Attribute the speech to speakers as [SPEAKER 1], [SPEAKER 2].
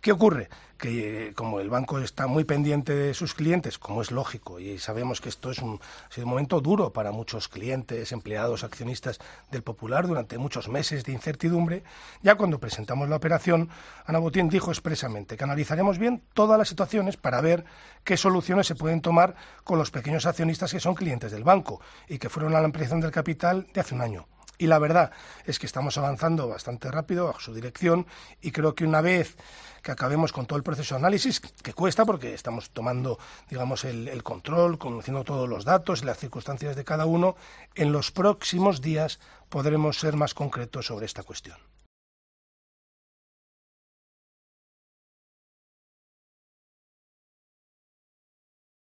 [SPEAKER 1] ¿Qué ocurre? Que eh, como el banco está muy pendiente de sus clientes, como es lógico, y sabemos que esto es un, ha un momento duro para muchos clientes, empleados, accionistas del Popular durante muchos meses de incertidumbre, ya cuando presentamos la operación, Ana Botín dijo expresamente que analizaremos bien todas las situaciones para ver qué soluciones se pueden tomar con los pequeños accionistas que son clientes del banco y que fueron a la ampliación del capital de hace un año. Y la verdad es que estamos avanzando bastante rápido bajo su dirección y creo que una vez que acabemos con todo el proceso de análisis, que cuesta porque estamos tomando, digamos, el, el control, conociendo todos los datos y las circunstancias de cada uno, en los próximos días podremos ser más concretos sobre esta cuestión.